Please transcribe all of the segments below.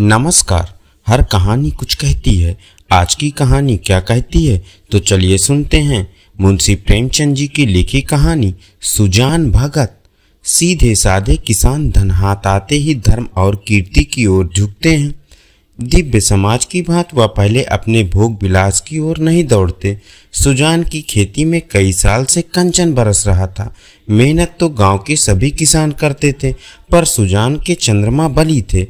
नमस्कार हर कहानी कुछ कहती है आज की कहानी क्या कहती है तो चलिए सुनते हैं मुंशी प्रेमचंद जी की लिखी कहानी सुजान भगत सीधे साधे किसान धन हाथ आते ही धर्म और कीर्ति की ओर झुकते हैं दिव्य समाज की बात वह पहले अपने भोग विलास की ओर नहीं दौड़ते सुजान की खेती में कई साल से कंचन बरस रहा था मेहनत तो गांव के सभी किसान करते थे पर सुजान के चंद्रमा बली थे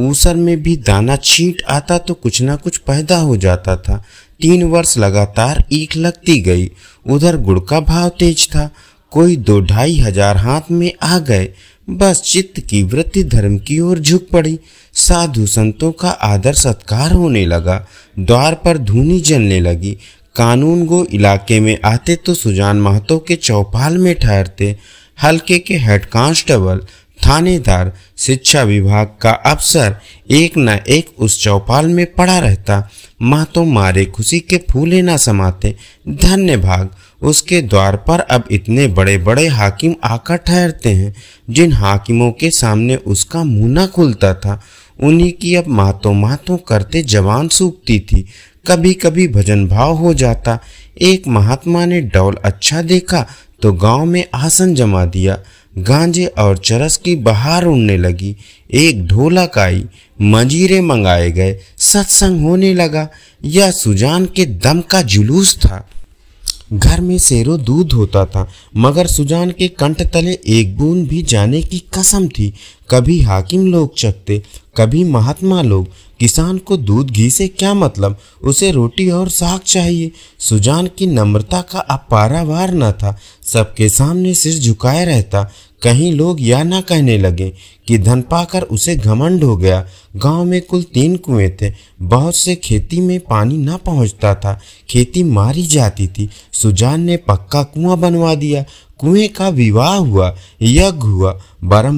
ऊसर में भी दाना छींट आता तो कुछ ना कुछ पैदा हो जाता था तीन वर्ष लगातार ईख लगती गई उधर गुड़ का भाव तेज था कोई दो ढाई हजार हाथ में आ गए बस चित्त की वृत्ति धर्म की ओर झुक पड़ी साधु संतों का आदर सत्कार होने लगा द्वार पर धूनी जलने लगी कानून गो इलाके में आते तो सुजान महतो के चौपाल में ठहरते हल्के के हेड कांस्टेबल थानेदार शिक्षा विभाग का अफसर एक न एक उस चौपाल में पड़ा रहता माँ तो मारे खुशी के फूले न समाते धन्य भाग उसके द्वार पर अब इतने बड़े बड़े हाकिम आकर ठहरते हैं जिन हाकिमों के सामने उसका मुँह न खुलता था उन्हीं की अब मातों मातों करते जवान सूखती थी कभी कभी भजन भाव हो जाता एक महात्मा ने डौल अच्छा देखा तो गांव में आसन जमा दिया गांजे और चरस की बहार उड़ने लगी एक ढोलक आई मजीरे मंगाए गए सत्संग होने लगा यह सुजान के दम का जुलूस था घर में शेरों दूध होता था मगर सुजान के कंठ तले एक बूंद भी जाने की कसम थी कभी हाकिम लोग चकते कभी महात्मा लोग किसान को दूध घी से क्या मतलब उसे रोटी और साग चाहिए सुजान की नम्रता का अपारावार न था सबके सामने सिर झुकाए रहता कहीं लोग यह ना कहने लगे कि धन पाकर उसे घमंड हो गया गांव में कुल तीन कुएं थे बहुत से खेती में पानी ना पहुंचता था खेती मारी जाती थी सुजान ने पक्का कुआं बनवा दिया कुएं का विवाह हुआ यज्ञ हुआ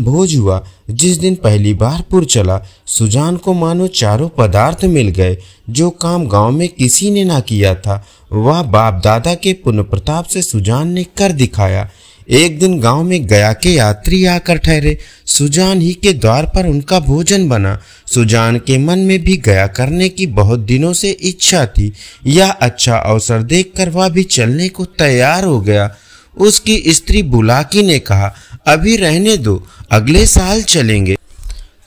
भोज हुआ जिस दिन पहली बार पुर चला सुजान को मानो चारों पदार्थ मिल गए जो काम गांव में किसी ने ना किया था वह बाप दादा के पुनः प्रताप से सुजान ने कर दिखाया एक दिन गांव में गया के यात्री आकर ठहरे सुजान ही के द्वार पर उनका भोजन बना सुजान के मन में भी गया करने की बहुत दिनों से इच्छा थी यह अच्छा अवसर देखकर वह भी चलने को तैयार हो गया उसकी स्त्री बुलाकी ने कहा अभी रहने दो अगले साल चलेंगे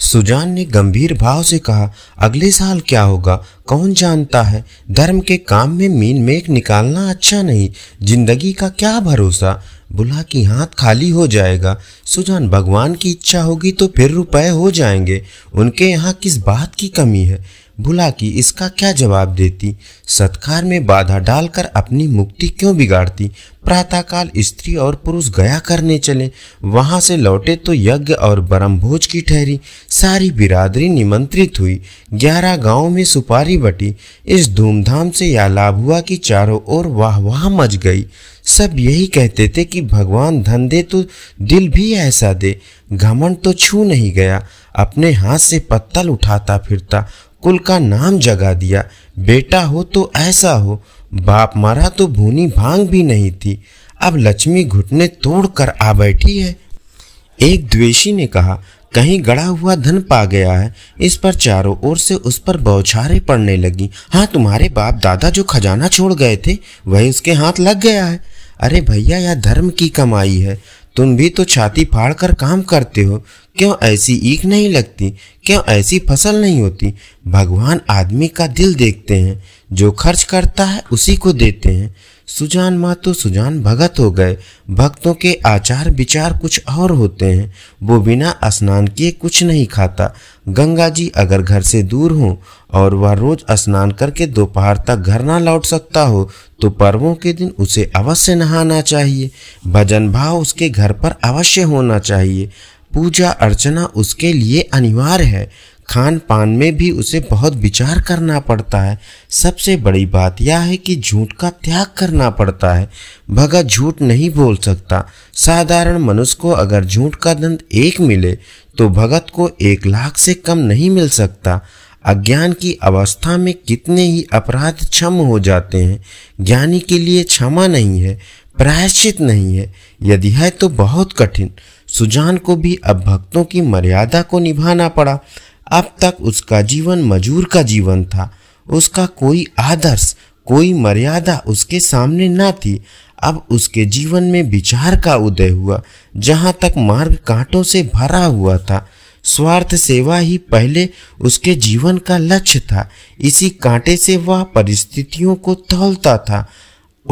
सुजान ने गंभीर भाव से कहा अगले साल क्या होगा कौन जानता है धर्म के काम में मीन मेक निकालना अच्छा नहीं जिंदगी का क्या भरोसा बुला की हाथ खाली हो जाएगा सुजान भगवान की इच्छा होगी तो फिर रुपए हो जाएंगे उनके यहाँ किस बात की कमी है भुला कि इसका क्या जवाब देती सत्कार में बाधा डालकर अपनी मुक्ति क्यों बिगाड़ती प्रातःकाल स्त्री और पुरुष गया करने चले वहां से लौटे तो यज्ञ और बरमभोज की ठहरी सारी बिरादरी निमंत्रित हुई ग्यारह गांव में सुपारी बटी इस धूमधाम से यह लाभ हुआ कि चारों ओर वाह वाह मच गई सब यही कहते थे कि भगवान धन दे तो दिल भी ऐसा दे घमंड तो छू नहीं गया अपने हाथ से पत्तल उठाता फिरता कुल का नाम जगा दिया बेटा हो तो ऐसा हो बाप मरा तो भूनी भांग भी नहीं थी अब लक्ष्मी घुटने तोड़ कर आ बैठी है एक द्वेषी ने कहा कहीं गड़ा हुआ धन पा गया है इस पर चारों ओर से उस पर बौछारें पड़ने लगी हाँ तुम्हारे बाप दादा जो खजाना छोड़ गए थे वही उसके हाथ लग गया है अरे भैया यह धर्म की कमाई है तुम भी तो छाती फाड़ कर काम करते हो क्यों ऐसी ईख नहीं लगती क्यों ऐसी फसल नहीं होती भगवान आदमी का दिल देखते हैं जो खर्च करता है उसी को देते हैं सुजान माँ तो सुजान भगत हो गए भक्तों के आचार विचार कुछ और होते हैं वो बिना स्नान किए कुछ नहीं खाता गंगा जी अगर घर से दूर हो और वह रोज स्नान करके दोपहर तक घर ना लौट सकता हो तो पर्वों के दिन उसे अवश्य नहाना चाहिए भजन भाव उसके घर पर अवश्य होना चाहिए पूजा अर्चना उसके लिए अनिवार्य है खान पान में भी उसे बहुत विचार करना पड़ता है सबसे बड़ी बात यह है कि झूठ का त्याग करना पड़ता है भगत झूठ नहीं बोल सकता साधारण मनुष्य को अगर झूठ का दंड एक मिले तो भगत को एक लाख से कम नहीं मिल सकता अज्ञान की अवस्था में कितने ही अपराध क्षम हो जाते हैं ज्ञानी के लिए क्षमा नहीं है प्रायश्चित नहीं है यदि है तो बहुत कठिन सुजान को भी अब भक्तों की मर्यादा को निभाना पड़ा अब तक उसका जीवन मजूर का जीवन था उसका कोई आदर्श कोई मर्यादा उसके सामने ना थी अब उसके जीवन में विचार का उदय हुआ जहाँ तक मार्ग कांटों से भरा हुआ था स्वार्थ सेवा ही पहले उसके जीवन का लक्ष्य था इसी कांटे से वह परिस्थितियों को तौलता था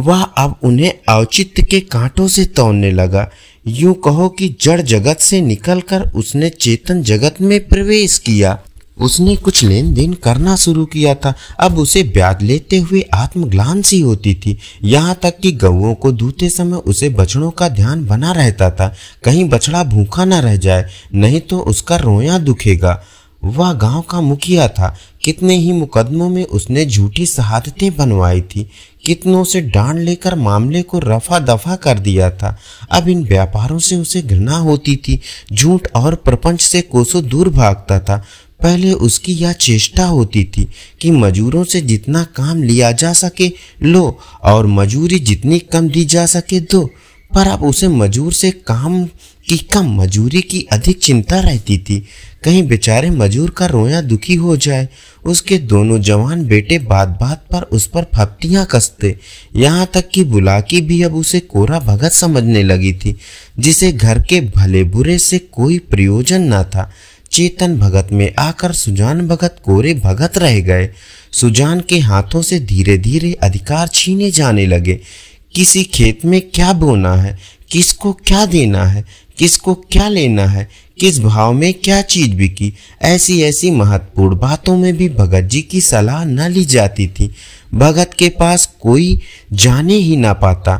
वह अब उन्हें औचित्य के कांटों से तौलने लगा यूं कहो कि जड़ जगत से निकलकर उसने चेतन जगत में प्रवेश किया उसने कुछ लेन देन करना शुरू किया था अब उसे ब्याज लेते हुए आत्मग्लान सी होती थी यहाँ तक कि गऊओं को दूते समय उसे बछड़ों का ध्यान बना रहता था कहीं बछड़ा भूखा ना रह जाए नहीं तो उसका रोया दुखेगा वह गांव का मुखिया था कितने ही मुकदमों में उसने झूठी शहादतें बनवाई थी कितनों से डांड लेकर मामले को रफा दफा कर दिया था अब इन व्यापारों से उसे घृणा होती थी झूठ और प्रपंच से कोसों दूर भागता था पहले उसकी यह चेष्टा होती थी कि मजूरों से जितना काम लिया जा सके लो और मजूरी जितनी कम दी जा सके दो पर अब उसे मजूर से काम की कम मजूरी की अधिक चिंता रहती थी कहीं बेचारे मजूर का रोया दुखी हो जाए उसके दोनों जवान बेटे बात बात पर उस पर फप्तियाँ कसते यहाँ तक कि बुलाकी भी अब उसे कोरा भगत समझने लगी थी जिसे घर के भले बुरे से कोई प्रयोजन न था चेतन भगत में आकर सुजान भगत कोरे भगत रह गए सुजान के हाथों से धीरे धीरे अधिकार छीने जाने लगे किसी खेत में क्या बोना है किसको क्या देना है किसको क्या लेना है किस भाव में क्या चीज बिकी ऐसी ऐसी महत्वपूर्ण बातों में भी भगत जी की सलाह न ली जाती थी भगत के पास कोई जाने ही ना पाता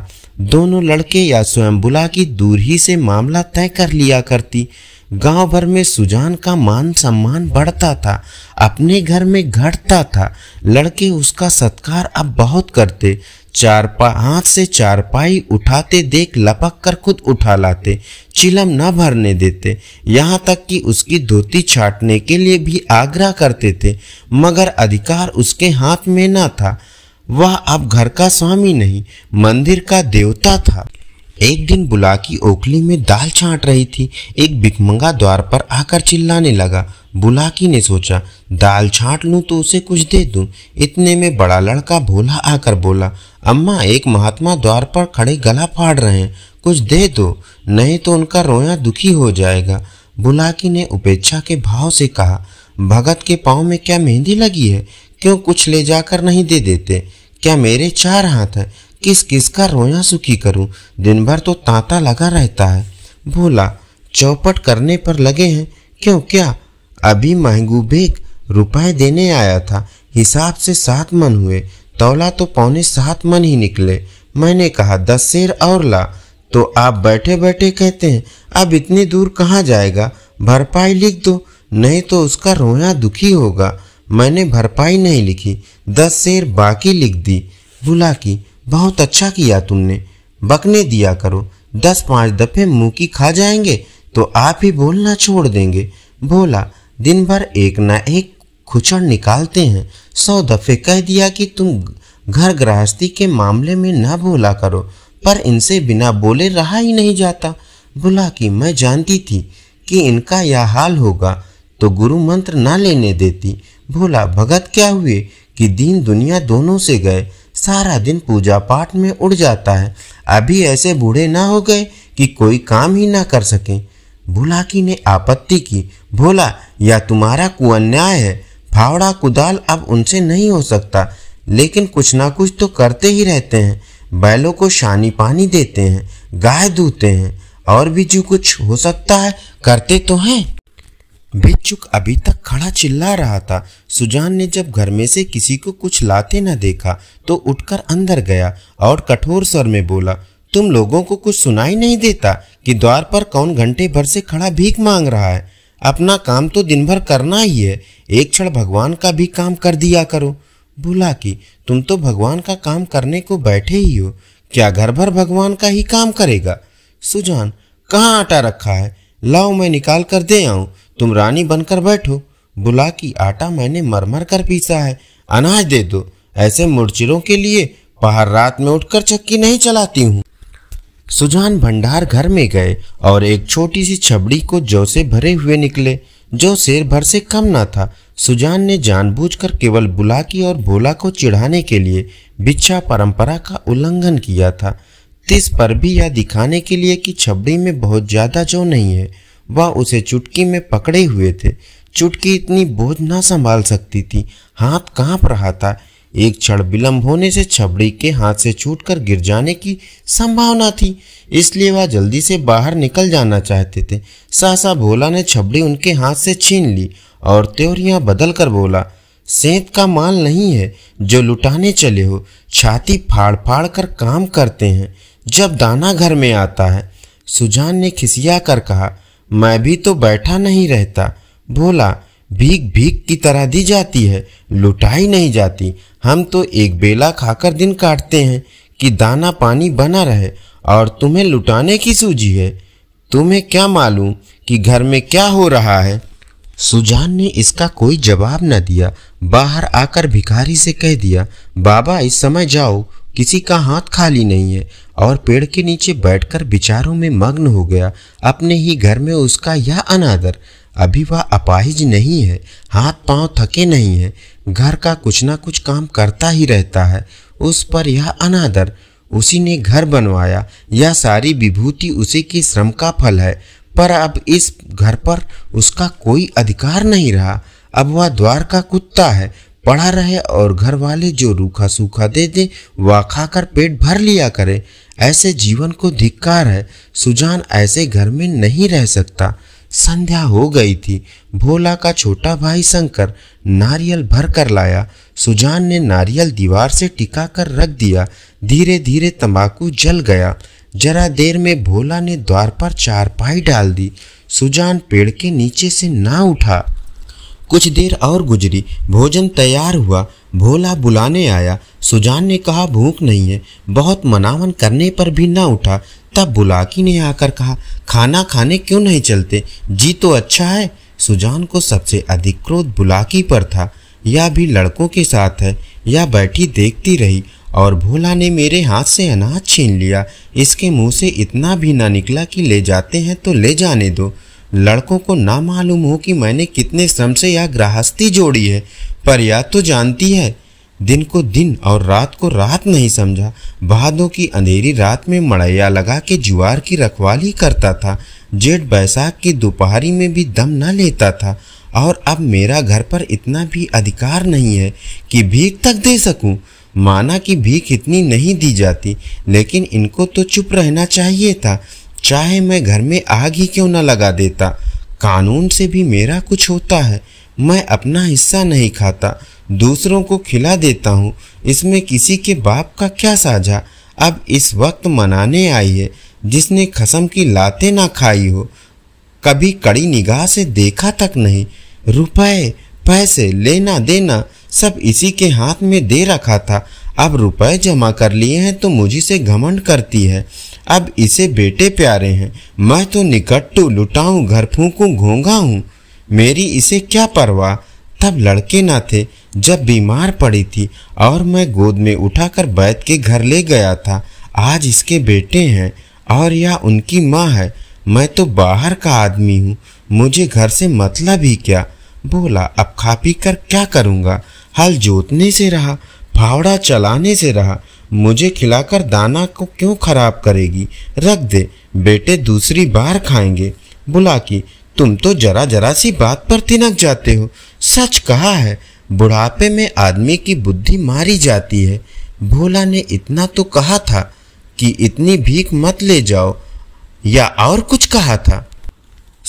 दोनों लड़के या स्वयं बुला की दूर ही से मामला तय कर लिया करती गांव भर में सुजान का मान सम्मान बढ़ता था अपने घर में घटता था लड़के उसका सत्कार अब बहुत करते चारपा हाथ से चारपाई उठाते देख लपक कर खुद उठा लाते चिलम न भरने देते यहाँ तक कि उसकी धोती छाटने के लिए भी आग्रह करते थे मगर अधिकार उसके हाथ में ना था वह अब घर का स्वामी नहीं मंदिर का देवता था एक दिन बुला की ओखली में दाल छांट रही थी एक बिकमंगा द्वार पर आकर चिल्लाने लगा बुलाकी ने सोचा दाल छाट लूं तो उसे कुछ दे दूं। इतने में बड़ा लड़का भोला आकर बोला अम्मा एक महात्मा द्वार पर खड़े गला फाड़ रहे हैं कुछ दे दो नहीं तो उनका रोया दुखी हो जाएगा बुलाकी ने उपेक्षा के भाव से कहा भगत के पाँव में क्या मेहंदी लगी है क्यों कुछ ले जाकर नहीं दे देते क्या मेरे चार हाथ हैं किस किस का रोया सुखी करूं दिन भर तो तांता लगा रहता है भोला चौपट करने पर लगे हैं क्यों क्या अभी महंगू बेग रुपए देने आया था हिसाब से सात मन हुए तोला तो पौने सात मन ही निकले मैंने कहा दस शेर और ला तो आप बैठे बैठे कहते हैं अब इतनी दूर कहाँ जाएगा भरपाई लिख दो नहीं तो उसका रोया दुखी होगा मैंने भरपाई नहीं लिखी दस शेर बाकी लिख दी बुला की बहुत अच्छा किया तुमने बकने दिया करो दस पाँच दफे मुँह की खा जाएंगे तो आप ही बोलना छोड़ देंगे बोला दिन भर एक ना एक खुचड़ निकालते हैं सौ दफ़े कह दिया कि तुम घर गृहस्थी के मामले में ना भूला करो पर इनसे बिना बोले रहा ही नहीं जाता बोला कि मैं जानती थी कि इनका यह हाल होगा तो गुरु मंत्र ना लेने देती भोला भगत क्या हुए कि दीन दुनिया दोनों से गए सारा दिन पूजा पाठ में उड़ जाता है अभी ऐसे बूढ़े ना हो गए कि कोई काम ही ना कर सकें बुलाकी ने आपत्ति की बोला या तुम्हारा कुअन्याय है फावड़ा कुदाल अब उनसे नहीं हो सकता लेकिन कुछ ना कुछ तो करते ही रहते हैं बैलों को शानी पानी देते हैं गाय दूते हैं और भी जो कुछ हो सकता है करते तो हैं भिक्षुक अभी तक खड़ा चिल्ला रहा था सुजान ने जब घर में से किसी को कुछ लाते न देखा तो उठकर अंदर गया और कठोर स्वर में बोला तुम लोगों को कुछ सुनाई नहीं देता कि द्वार पर कौन घंटे भर से खड़ा भीख मांग रहा है अपना काम तो दिन भर करना ही है एक क्षण भगवान का भी काम कर दिया करो बुला कि तुम तो भगवान का काम करने को बैठे ही हो क्या घर भर भगवान का ही काम करेगा सुजान कहाँ आटा रखा है लाओ मैं निकाल कर दे आऊँ तुम रानी बनकर बैठो बुला कि आटा मैंने मरमर कर पीसा है अनाज दे दो ऐसे मुड़चिरों के लिए बाहर रात में उठकर चक्की नहीं चलाती हूँ सुजान भंडार घर में गए और एक छोटी सी छबड़ी को जौ से भरे हुए निकले जो शेर भर से कम ना था सुजान ने जानबूझकर केवल बुलाकी और भोला को चिढ़ाने के लिए बिच्छा परंपरा का उल्लंघन किया था तिस पर भी यह दिखाने के लिए कि छबड़ी में बहुत ज्यादा जो नहीं है वह उसे चुटकी में पकड़े हुए थे चुटकी इतनी बोझ ना संभाल सकती थी हाथ कांप रहा था एक क्षण विलंब होने से छबड़ी के हाथ से छूटकर गिर जाने की संभावना थी इसलिए वह जल्दी से बाहर निकल जाना चाहते थे सहसा भोला ने छबड़ी उनके हाथ से छीन ली और त्योरिया बदल कर बोला सेंत का माल नहीं है जो लुटाने चले हो छाती फाड़ फाड़ कर काम करते हैं जब दाना घर में आता है सुजान ने खिसिया कर कहा मैं भी तो बैठा नहीं रहता भोला भीख भीख की तरह दी जाती है लुटाई नहीं जाती हम तो एक बेला खाकर दिन काटते हैं कि दाना पानी बना रहे और तुम्हें लुटाने की सूझी है तुम्हें क्या मालूम कि घर में क्या हो रहा है सुजान ने इसका कोई जवाब न दिया बाहर आकर भिखारी से कह दिया बाबा इस समय जाओ किसी का हाथ खाली नहीं है और पेड़ के नीचे बैठकर विचारों में मग्न हो गया अपने ही घर में उसका यह अनादर अभी वह अपाहिज नहीं है हाथ पांव थके नहीं है घर का कुछ ना कुछ काम करता ही रहता है उस पर यह अनादर उसी ने घर बनवाया यह सारी विभूति उसी के श्रम का फल है पर अब इस घर पर उसका कोई अधिकार नहीं रहा अब वह द्वार का कुत्ता है पढ़ा रहे और घर वाले जो रूखा सूखा दे दे वह खाकर पेट भर लिया करे ऐसे जीवन को धिक्कार है सुजान ऐसे घर में नहीं रह सकता संध्या हो गई थी भोला का छोटा भाई शंकर नारियल भर कर लाया सुजान ने नारियल दीवार से टिका कर रख दिया धीरे धीरे तंबाकू जल गया जरा देर में भोला ने द्वार पर चारपाई डाल दी सुजान पेड़ के नीचे से ना उठा कुछ देर और गुजरी भोजन तैयार हुआ भोला बुलाने आया सुजान ने कहा भूख नहीं है बहुत मनावन करने पर भी ना उठा तब बुलाकी ने आकर कहा खाना खाने क्यों नहीं चलते जी तो अच्छा है सुजान को सबसे अधिक क्रोध बुलाकी पर था या भी लड़कों के साथ है या बैठी देखती रही और भोला ने मेरे हाथ से अनाज छीन लिया इसके मुंह से इतना भी ना निकला कि ले जाते हैं तो ले जाने दो लड़कों को ना मालूम हो कि मैंने कितने श्रम से यह गृहस्थी जोड़ी है पर यह तो जानती है दिन को दिन और रात को रात नहीं समझा बहादों की अंधेरी रात में मड़ैया लगा के जुआर की रखवाली करता था जेठ बैसाख की दोपहरी में भी दम न लेता था और अब मेरा घर पर इतना भी अधिकार नहीं है कि भीख तक दे सकूं। माना कि भीख इतनी नहीं दी जाती लेकिन इनको तो चुप रहना चाहिए था चाहे मैं घर में आग ही क्यों न लगा देता कानून से भी मेरा कुछ होता है मैं अपना हिस्सा नहीं खाता दूसरों को खिला देता हूँ इसमें किसी के बाप का क्या साझा अब इस वक्त मनाने आई है जिसने खसम की लाते ना खाई हो कभी कड़ी निगाह से देखा तक नहीं रुपए पैसे लेना देना सब इसी के हाथ में दे रखा था अब रुपए जमा कर लिए हैं तो मुझे से घमंड करती है अब इसे बेटे प्यारे हैं मैं तो निकट्टू लुटाऊं घर फूकूं घोंघा हूँ मेरी इसे क्या परवाह तब लड़के ना थे जब बीमार पड़ी थी और मैं गोद में उठाकर बैत के घर ले गया था आज इसके बेटे हैं और यह उनकी माँ है मैं तो बाहर का आदमी हूँ मुझे घर से मतलब ही क्या बोला अब खा पी कर क्या करूँगा हल जोतने से रहा फावड़ा चलाने से रहा मुझे खिलाकर दाना को क्यों खराब करेगी रख दे बेटे दूसरी बार खाएंगे बुला कि तुम तो जरा जरा सी बात पर तिनक जाते हो सच कहा है बुढ़ापे में आदमी की बुद्धि मारी जाती है भोला ने इतना तो कहा था कि इतनी भीख मत ले जाओ या और कुछ कहा था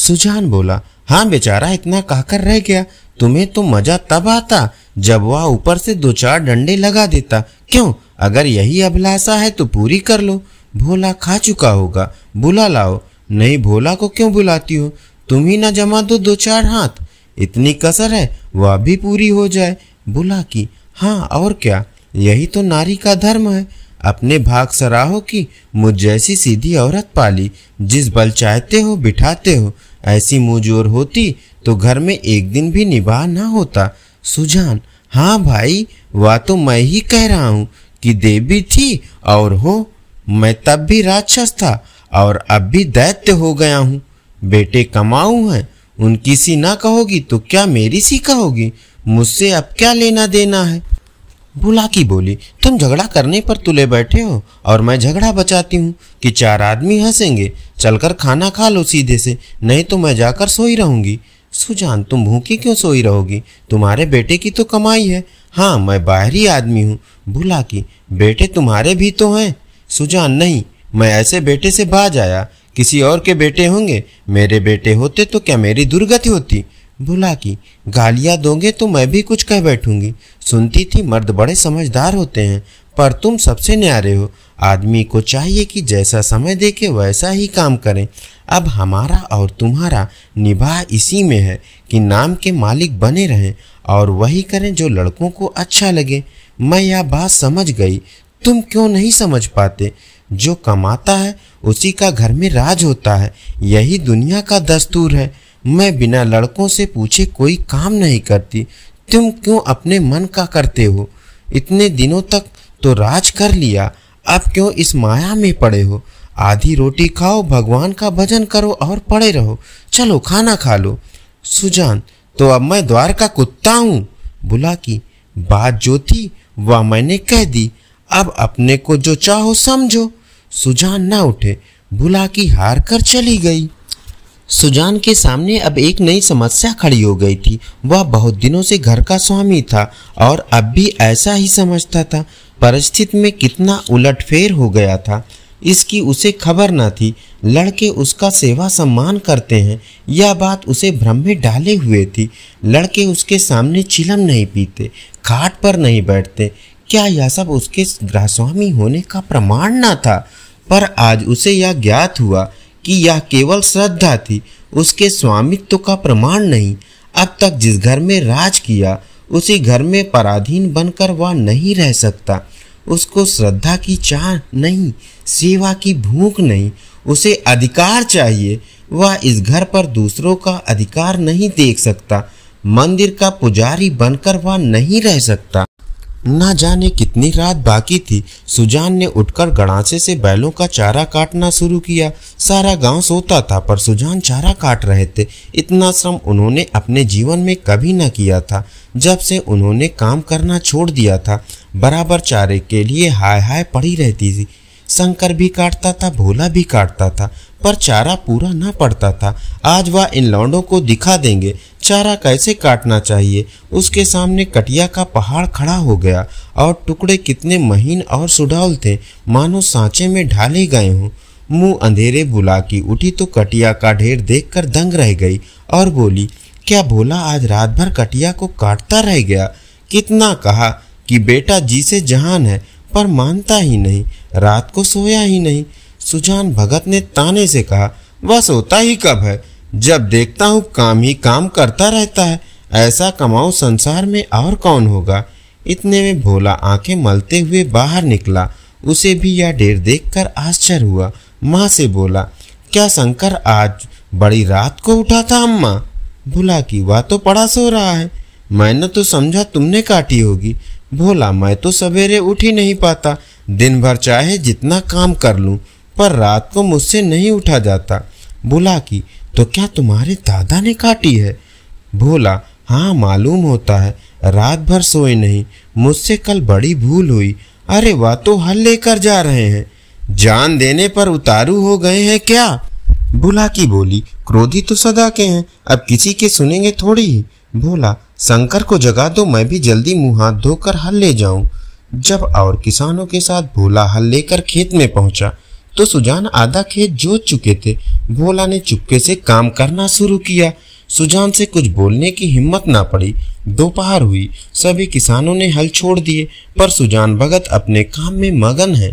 सुजान बोला हाँ बेचारा इतना कहकर रह गया तुम्हें तो मजा तब आता जब वह ऊपर से दो चार डंडे लगा देता क्यों अगर यही अभिलाषा है तो पूरी कर लो भोला खा चुका होगा बुला लाओ नहीं भोला को क्यों बुलाती हो तुम ही ना जमा दो दो चार हाथ इतनी कसर है वह भी पूरी हो जाए बुला की हाँ और क्या यही तो नारी का धर्म है अपने भाग सराहो की मुझ जैसी सीधी औरत पाली जिस बल चाहते हो बिठाते हो ऐसी मुंहजोर होती तो घर में एक दिन भी निभा ना होता सुजान हाँ भाई वह तो मैं ही कह रहा हूँ कि देवी थी और हो मैं तब भी राक्षस था और अब भी दैत्य हो गया हूँ बेटे कमाऊ हैं उनकी सी ना कहोगी तो क्या मेरी सी कहोगी मुझसे अब क्या लेना देना है बुलाकी बोली तुम झगड़ा करने पर तुले बैठे हो और मैं झगड़ा बचाती हूँ कि चार आदमी हंसेंगे चलकर खाना खा लो सीधे से नहीं तो मैं जाकर सोई रहूंगी सुजान तुम भूखी क्यों सोई रहोगी तुम्हारे बेटे की तो कमाई है हाँ मैं बाहरी आदमी हूँ बुलाकी बेटे तुम्हारे भी तो हैं सुजान नहीं मैं ऐसे बेटे से बाज आया किसी और के बेटे होंगे मेरे बेटे होते तो क्या मेरी दुर्गति होती बुला की गालियाँ दोगे तो मैं भी कुछ कह बैठूंगी सुनती थी मर्द बड़े समझदार होते हैं पर तुम सबसे न्यारे हो आदमी को चाहिए कि जैसा समय देखे वैसा ही काम करें अब हमारा और तुम्हारा निभा इसी में है कि नाम के मालिक बने रहें और वही करें जो लड़कों को अच्छा लगे मैं यह बात समझ गई तुम क्यों नहीं समझ पाते जो कमाता है उसी का घर में राज होता है यही दुनिया का दस्तूर है मैं बिना लड़कों से पूछे कोई काम नहीं करती तुम क्यों अपने मन का करते हो इतने दिनों तक तो राज कर लिया अब क्यों इस माया में पड़े हो आधी रोटी खाओ भगवान का भजन करो और पड़े रहो चलो खाना खा लो सुजान तो अब मैं द्वार का कुत्ता हूँ बुला की बात जो थी वह मैंने कह दी अब अपने को जो चाहो समझो सुजान ना उठे बुला की हार कर चली गई सुजान के सामने अब एक नई समस्या खड़ी हो गई थी वह बहुत दिनों से घर का स्वामी था और अब भी ऐसा ही समझता था परिस्थिति में कितना उलटफेर हो गया था इसकी उसे खबर न थी लड़के उसका सेवा सम्मान करते हैं यह बात उसे भ्रम में डाले हुए थी लड़के उसके सामने चिलम नहीं पीते खाट पर नहीं बैठते क्या यह सब उसके स्वामी होने का प्रमाण न था पर आज उसे यह ज्ञात हुआ कि यह केवल श्रद्धा थी उसके स्वामित्व का प्रमाण नहीं अब तक जिस घर में राज किया उसी घर में पराधीन बनकर वह नहीं रह सकता उसको श्रद्धा की चाह नहीं सेवा की भूख नहीं उसे अधिकार चाहिए वह इस घर पर दूसरों का अधिकार नहीं देख सकता मंदिर का पुजारी बनकर वह नहीं रह सकता ना जाने कितनी रात बाकी थी सुजान ने उठकर गड़ासे से बैलों का चारा काटना शुरू किया सारा गांव सोता था पर सुजान चारा काट रहे थे इतना श्रम उन्होंने अपने जीवन में कभी न किया था जब से उन्होंने काम करना छोड़ दिया था बराबर चारे के लिए हाय हाय पड़ी रहती थी शंकर भी काटता था भोला भी काटता था पर चारा पूरा ना पड़ता था आज वह इन लौंडों को दिखा देंगे चारा कैसे काटना चाहिए उसके सामने कटिया का पहाड़ खड़ा हो गया और टुकड़े कितने महीन और सुडौल थे मानो सांचे में ढाले गए हों मुंह अंधेरे बुला की उठी तो कटिया का ढेर देखकर दंग रह गई और बोली क्या भोला आज रात भर कटिया को काटता रह गया कितना कहा कि बेटा जी से जहान है पर मानता ही नहीं रात को सोया ही नहीं सुजान भगत ने ताने से कहा वह सोता ही कब है जब देखता हूँ काम ही काम करता रहता है ऐसा कमाऊ संसार में और कौन होगा इतने में भोला आंखें मलते हुए बाहर निकला उसे भी यह ढेर देखकर आश्चर्य हुआ माँ से बोला क्या शंकर आज बड़ी रात को उठा था अम्मा भोला की वह तो पड़ा सो रहा है मैंने तो समझा तुमने काटी होगी भोला मैं तो सवेरे उठ ही नहीं पाता दिन भर चाहे जितना काम कर लूँ पर रात को मुझसे नहीं उठा जाता भोला की तो क्या तुम्हारे दादा ने काटी है भोला हाँ मालूम होता है रात भर सोए नहीं मुझसे कल बड़ी भूल हुई अरे वाह तो हल लेकर जा रहे हैं जान देने पर उतारू हो गए हैं क्या बुला की बोली क्रोधी तो सदा के हैं अब किसी के सुनेंगे थोड़ी ही भोला शंकर को जगा दो मैं भी जल्दी मुंह हाथ धोकर हल ले जाऊं जब और किसानों के साथ भोला हल लेकर खेत में पहुंचा तो सुजान आधा खेत जोत चुके थे भोला ने चुपके से काम करना शुरू किया सुजान से कुछ बोलने की हिम्मत ना पड़ी दोपहर हुई सभी किसानों ने हल छोड़ दिए पर सुजान भगत अपने काम में मगन है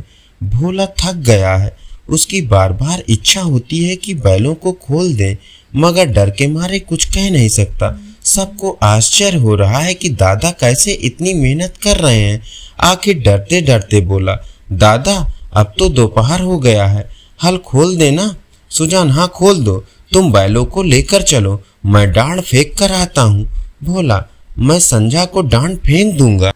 भोला थक गया है उसकी बार बार इच्छा होती है कि बैलों को खोल दे मगर डर के मारे कुछ कह नहीं सकता सबको आश्चर्य हो रहा है कि दादा कैसे इतनी मेहनत कर रहे हैं आखिर डरते डरते बोला दादा अब तो दोपहर हो गया है हल खोल देना सुजान हाँ खोल दो तुम बैलों को लेकर चलो मैं डांड फेंक कर आता हूँ भोला मैं संजा को डांड फेंक दूंगा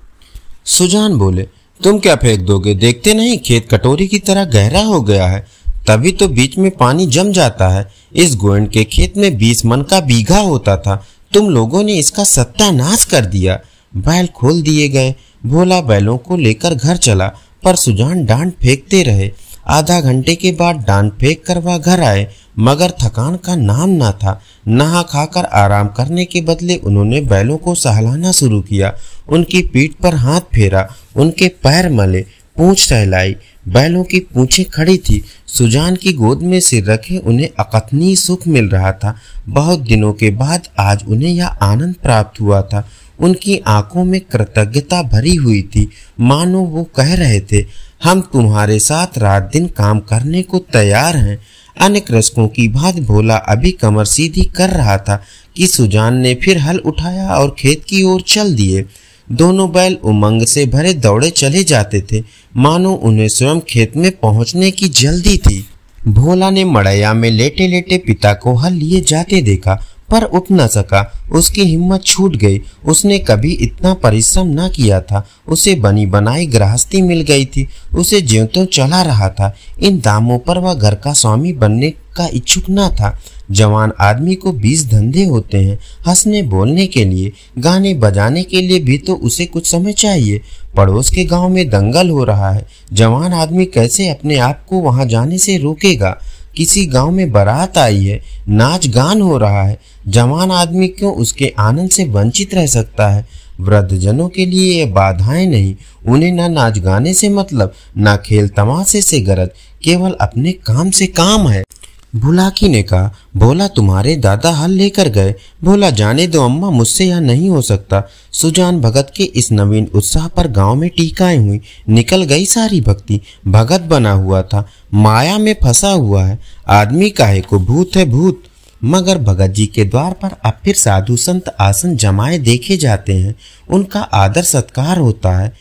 सुजान बोले तुम क्या फेंक दोगे देखते नहीं खेत कटोरी की तरह गहरा हो गया है तभी तो बीच में पानी जम जाता है इस गोयंड के खेत में बीस मन का बीघा होता था तुम लोगों ने इसका सत्यानाश कर दिया बैल खोल दिए गए भोला बैलों को लेकर घर चला पर सुजान डांट फेंकते रहे आधा घंटे के बाद डांट फेंक कर वह घर आए मगर थकान का नाम ना था नहा खाकर आराम करने के बदले उन्होंने बैलों को सहलाना शुरू किया उनकी पीठ पर हाथ फेरा उनके पैर मले पूछ टहलाई बैलों की पूछे खड़ी थी सुजान की गोद में सिर रखे उन्हें अकथनीय सुख मिल रहा था बहुत दिनों के बाद आज उन्हें यह आनंद प्राप्त हुआ था उनकी आंखों में कृतज्ञता भरी हुई थी मानो वो कह रहे थे हम तुम्हारे साथ रात दिन काम करने को तैयार हैं अन्य कृषकों की भांति भोला अभी कमर सीधी कर रहा था कि सुजान ने फिर हल उठाया और खेत की ओर चल दिए दोनों बैल उमंग से भरे दौड़े चले जाते थे मानो उन्हें स्वयं खेत में पहुंचने की जल्दी थी भोला ने मड़ैया में लेटे लेटे पिता को हल लिए जाते देखा पर उठ न सका उसकी हिम्मत छूट गई उसने कभी इतना परिश्रम न किया था उसे बनी बनाई गृहस्थी मिल गई थी उसे ज्यों तो चला रहा था इन दामों पर वह घर का स्वामी बनने का इच्छुक न था जवान आदमी को बीस धंधे होते हैं हंसने बोलने के लिए गाने बजाने के लिए भी तो उसे कुछ समय चाहिए पड़ोस के गांव में दंगल हो रहा है जवान आदमी कैसे अपने आप को वहां जाने से रोकेगा किसी गांव में बारात आई है नाच गान हो रहा है जवान आदमी क्यों उसके आनंद से वंचित रह सकता है वृद्धजनों के लिए ये बाधाएं नहीं उन्हें ना नाच गाने से मतलब ना खेल तमाशे से गरज केवल अपने काम से काम है भुलाकी ने कहा बोला तुम्हारे दादा हल लेकर गए बोला जाने दो अम्मा मुझसे यह नहीं हो सकता सुजान भगत के इस नवीन उत्साह पर गांव में टीकाएं हुई निकल गई सारी भक्ति भगत बना हुआ था माया में फंसा हुआ है आदमी काहे को भूत है भूत मगर भगत जी के द्वार पर अब फिर साधु संत आसन जमाए देखे जाते हैं उनका आदर सत्कार होता है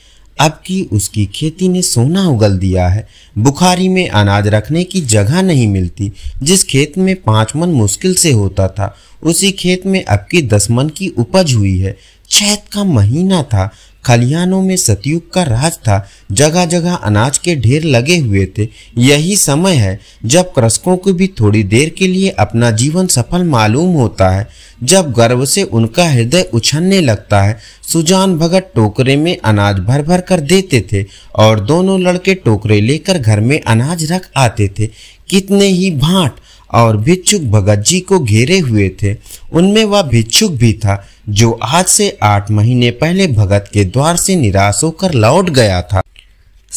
अब की उसकी खेती ने सोना उगल दिया है बुखारी में अनाज रखने की जगह नहीं मिलती जिस खेत में पाँच मन मुश्किल से होता था उसी खेत में अब की दस मन की उपज हुई है चैत का महीना था खलिहानों में सतयुग का राज था जगह जगह अनाज के ढेर लगे हुए थे यही समय है जब कृषकों को भी थोड़ी देर के लिए अपना जीवन सफल मालूम होता है जब गर्व से उनका हृदय उछलने लगता है सुजान भगत टोकरे में अनाज भर भर कर देते थे और दोनों लड़के टोकरे लेकर घर में अनाज रख आते थे कितने ही भाट और भिक्षुक भगत जी को घेरे हुए थे उनमें वह भिक्षुक भी था जो आज से आठ महीने पहले भगत के द्वार से निराश होकर लौट गया था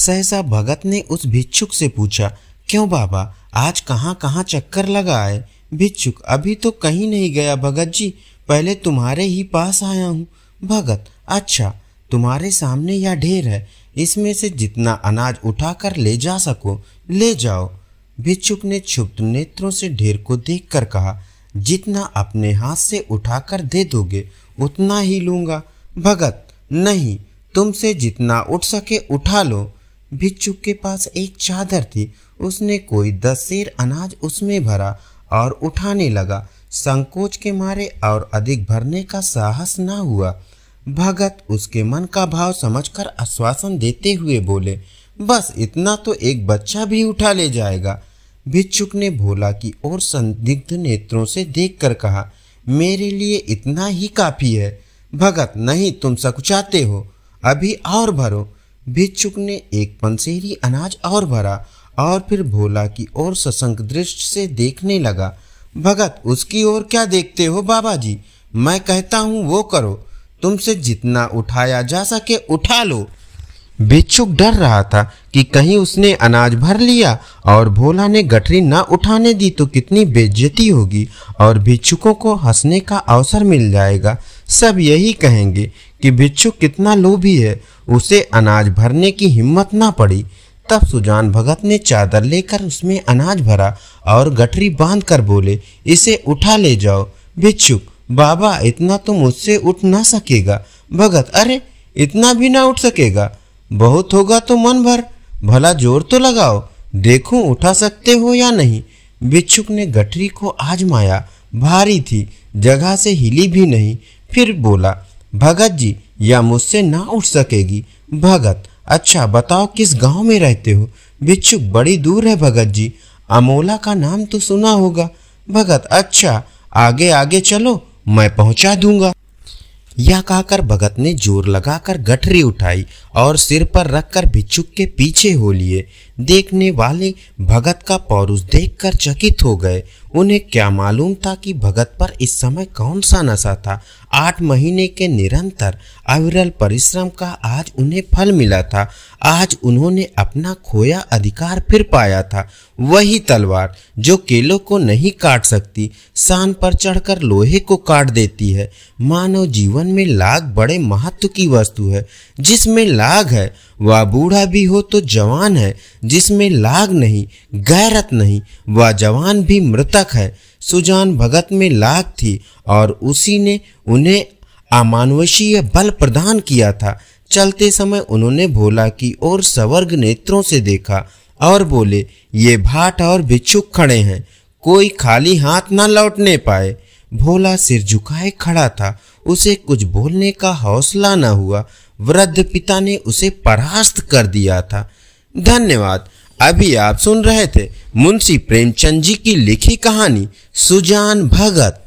सहसा भगत ने उस भिक्षुक से पूछा क्यों बाबा आज कहाँ कहाँ चक्कर लगा है भिक्षुक अभी तो कहीं नहीं गया भगत जी पहले तुम्हारे ही पास आया हूँ भगत अच्छा तुम्हारे सामने यह ढेर है इसमें से जितना अनाज उठाकर ले जा सको ले जाओ भिक्षुक ने क्षुप्त नेत्रों से ढेर को देखकर कहा जितना अपने हाथ से उठाकर दे दोगे उतना ही लूंगा भगत नहीं तुमसे जितना उठ सके उठा लो भिक्षु के पास एक चादर थी उसने कोई दस शेर अनाज उसमें भरा और उठाने लगा संकोच के मारे और अधिक भरने का साहस ना हुआ भगत उसके मन का भाव समझकर आश्वासन देते हुए बोले बस इतना तो एक बच्चा भी उठा ले जाएगा भिक्षुक ने भोला की ओर संदिग्ध नेत्रों से देखकर कहा मेरे लिए इतना ही काफी है भगत नहीं तुम सकुचाते हो अभी और भरो भिक्षुक ने एक पंसेरी अनाज और भरा और फिर भोला की ओर सशंक दृष्टि से देखने लगा भगत उसकी ओर क्या देखते हो बाबा जी मैं कहता हूँ वो करो तुमसे जितना उठाया जा सके उठा लो बेचुक डर रहा था कि कहीं उसने अनाज भर लिया और भोला ने गठरी ना उठाने दी तो कितनी बेज्जती होगी और भिक्षुकों को हंसने का अवसर मिल जाएगा सब यही कहेंगे कि भिक्षुक कितना लोभी है उसे अनाज भरने की हिम्मत ना पड़ी तब सुजान भगत ने चादर लेकर उसमें अनाज भरा और गठरी बांध कर बोले इसे उठा ले जाओ भिक्षुक बाबा इतना तो मुझसे उठ ना सकेगा भगत अरे इतना भी ना उठ सकेगा बहुत होगा तो मन भर भला जोर तो लगाओ देखूं उठा सकते हो या नहीं बिच्छुक ने गठरी को आजमाया भारी थी जगह से हिली भी नहीं फिर बोला भगत जी या मुझसे ना उठ सकेगी भगत अच्छा बताओ किस गांव में रहते हो बिच्छुक बड़ी दूर है भगत जी अमोला का नाम तो सुना होगा भगत अच्छा आगे आगे चलो मैं पहुंचा दूंगा यह कहकर भगत ने जोर लगाकर गठरी उठाई और सिर पर रखकर भिक्षुक के पीछे हो लिए देखने वाले भगत का पौरुष देखकर चकित हो गए उन्हें क्या मालूम था कि भगत पर इस समय कौन सा नशा था आठ महीने के निरंतर अविरल परिश्रम का आज उन्हें फल मिला था आज उन्होंने अपना खोया अधिकार फिर पाया था वही तलवार जो केलों को नहीं काट सकती शान पर चढ़कर लोहे को काट देती है मानव जीवन में लाग बड़े महत्व की वस्तु है जिसमें लाग है वह बूढ़ा भी हो तो जवान है जिसमें लाग नहीं गैरत नहीं वह जवान भी मृतक है सुजान भगत में लाग थी और उसी ने उन्हें अमानवशीय बल प्रदान किया था चलते समय उन्होंने भोला की ओर सवर्ग नेत्रों से देखा और बोले ये भाट और बिच्छुक खड़े हैं कोई खाली हाथ ना लौटने पाए भोला सिर झुकाए खड़ा था उसे कुछ बोलने का हौसला न हुआ वृद्ध पिता ने उसे परास्त कर दिया था धन्यवाद अभी आप सुन रहे थे मुंशी प्रेमचंद जी की लिखी कहानी सुजान भगत